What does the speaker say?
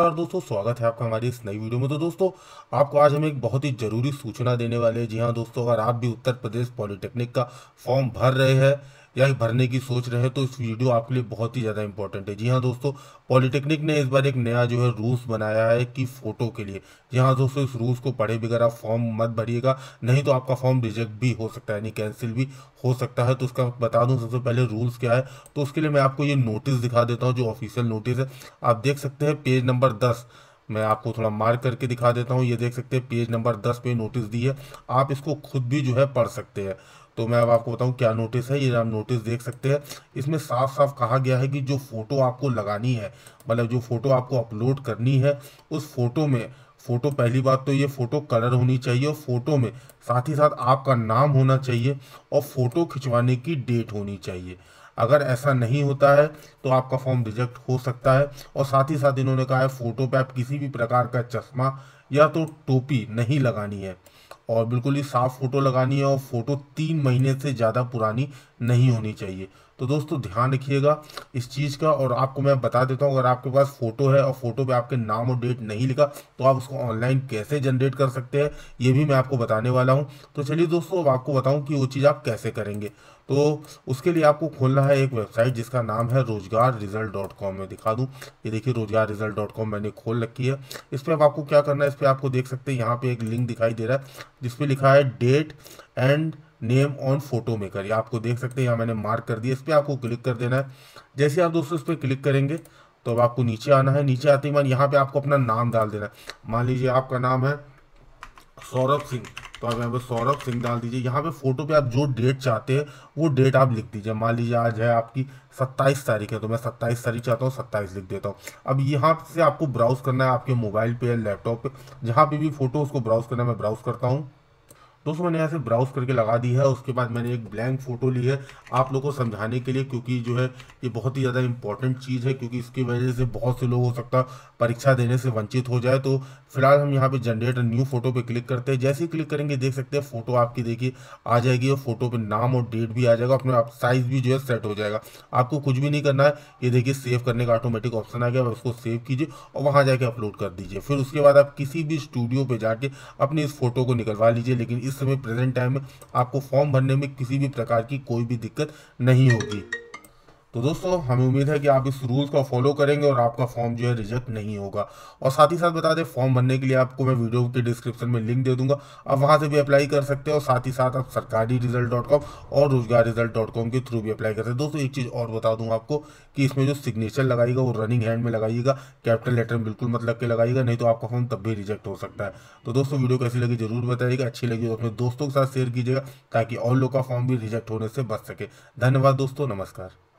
नमस्कार दोस्तों स्वागत है आपका हमारी इस नई वीडियो में तो दोस्तों आपको आज हम एक बहुत ही ज़रूरी सूचना देने वाले हैं जी हाँ दोस्तों अगर आप भी उत्तर प्रदेश पॉलिटेक्निक का फॉर्म भर रहे हैं या भरने की सोच रहे हैं तो इस वीडियो आपके लिए बहुत ही ज़्यादा इंपॉर्टेंट है जी हाँ दोस्तों पॉलिटेक्निक ने इस बार एक नया जो है रूल्स बनाया है कि फ़ोटो के लिए जी हाँ दोस्तों इस रूल्स को पढ़े बगैर आप फॉर्म मत भरिएगा नहीं तो आपका फॉर्म रिजेक्ट भी हो सकता है यानी कैंसिल भी हो सकता है तो उसका बता दूँ सबसे पहले रूल्स क्या है तो उसके लिए मैं आपको ये नोटिस दिखा देता हूँ जो ऑफिशियल नोटिस है आप देख सकते हैं पेज नंबर दस मैं आपको थोड़ा मार्क करके दिखा देता हूँ ये देख सकते हैं पेज नंबर दस पे नोटिस दी है आप इसको खुद भी जो है पढ़ सकते हैं तो मैं अब आपको बताऊं क्या नोटिस है ये आप नोटिस देख सकते हैं इसमें साफ साफ कहा गया है कि जो फ़ोटो आपको लगानी है मतलब जो फ़ोटो आपको अपलोड करनी है उस फ़ोटो में फ़ोटो पहली बात तो ये फ़ोटो कलर होनी चाहिए और फ़ोटो में साथ ही साथ आपका नाम होना चाहिए और फ़ोटो खिंचवाने की डेट होनी चाहिए अगर ऐसा नहीं होता है तो आपका फॉर्म रिजेक्ट हो सकता है और साथ ही साथ इन्होंने कहा है फ़ोटो पे आप किसी भी प्रकार का चश्मा या तो टोपी नहीं लगानी है और बिल्कुल ही साफ फ़ोटो लगानी है और फ़ोटो तीन महीने से ज़्यादा पुरानी नहीं होनी चाहिए तो दोस्तों ध्यान रखिएगा इस चीज़ का और आपको मैं बता देता हूँ अगर आपके पास फ़ोटो है और फ़ोटो पे आपके नाम और डेट नहीं लिखा तो आप उसको ऑनलाइन कैसे जनरेट कर सकते हैं ये भी मैं आपको बताने वाला हूँ तो चलिए दोस्तों अब आपको बताऊँ कि वो चीज़ आप कैसे करेंगे तो उसके लिए आपको खोलना है एक वेबसाइट जिसका नाम है रोजगार रिजल्ट डॉट कॉम मैं दिखा दूँ ये देखिए रोजगार रिजल्ट डॉट कॉम मैंने खोल रखी है इस पर अब आपको क्या करना है इस पर आपको देख सकते हैं यहाँ पे एक लिंक दिखाई दे रहा है जिसपे लिखा है date and name on photo maker ये आपको देख सकते हैं यहाँ मैंने मार्क कर दिया इस पर आपको क्लिक कर देना है जैसे आप दोस्तों इस पर क्लिक करेंगे तो अब आपको नीचे आना है नीचे आते ही मान यहाँ पे आपको अपना नाम डाल देना है मान लीजिए आपका नाम है सौरभ सिंह तो आप यहाँ पर सौरभ सिंह डाल दीजिए यहाँ पे फोटो पे आप जो डेट चाहते हैं वो डेट आप लिख दीजिए मान लीजिए आज है आपकी सत्ताईस तारीख है तो मैं सत्ताईस तारीख चाहता हूँ सत्ताईस लिख देता हूँ अब यहाँ से आपको ब्राउज करना है आपके मोबाइल पे या लैपटॉप पे जहाँ पे भी फोटो उसको ब्राउज करना है मैं ब्राउज करता हूँ दोस्तों मैंने यहाँ से ब्राउज करके लगा दी है उसके बाद मैंने एक ब्लैंक फ़ोटो ली है आप लोगों को समझाने के लिए क्योंकि जो है ये बहुत ही ज़्यादा इंपॉर्टेंट चीज़ है क्योंकि इसकी वजह से बहुत से लोग हो सकता परीक्षा देने से वंचित हो जाए तो फिलहाल हम यहाँ पे जनरेट न्यू फोटो पे क्लिक करते हैं जैसे ही क्लिक करेंगे देख सकते हैं फोटो आपकी देखिए आ जाएगी और फोटो पर नाम और डेट भी आ जाएगा अपने आप साइज भी जो है सेट हो जाएगा आपको कुछ भी नहीं करना है ये देखिए सेव करने का ऑटोमेटिक ऑप्शन आ गया उसको सेव कीजिए और वहाँ जाके अपलोड कर दीजिए फिर उसके बाद आप किसी भी स्टूडियो पर जाके अपनी इस फोटो को निकलवा लीजिए लेकिन इस समय प्रेजेंट टाइम में आपको फॉर्म भरने में किसी भी प्रकार की कोई भी दिक्कत नहीं होगी तो दोस्तों हमें उम्मीद है कि आप इस रूल्स का फॉलो करेंगे और आपका फॉर्म जो है रिजेक्ट नहीं होगा और साथ ही साथ बता दें फॉर्म भरने के लिए आपको मैं वीडियो के डिस्क्रिप्शन में लिंक दे दूंगा आप वहां से भी अप्लाई कर सकते हो साथ ही साथ आप सरकारी रिजल्ट डॉट कॉम और रोजगार रिजल्ट डॉट कॉम के थ्रू भी अप्लाई कर सकते दोस्तों एक चीज़ और बता दूंगा आपको कि इसमें जो सिग्नेचर लगाइएगा वो रनिंग हैंड में लगाइएगा कैपिटल लेटर में बिल्कुल मत लग के लगाइएगा नहीं तो आपका फॉर्म तब भी रिजेक्ट हो सकता है तो दोस्तों वीडियो कैसी लगी जरूर बताइएगा अच्छी लगी तो अपने दोस्तों के साथ शेयर कीजिएगा ताकि और लोग का फॉर्म भी रिजेक्ट होने से बच सके धन्यवाद दोस्तों नमस्कार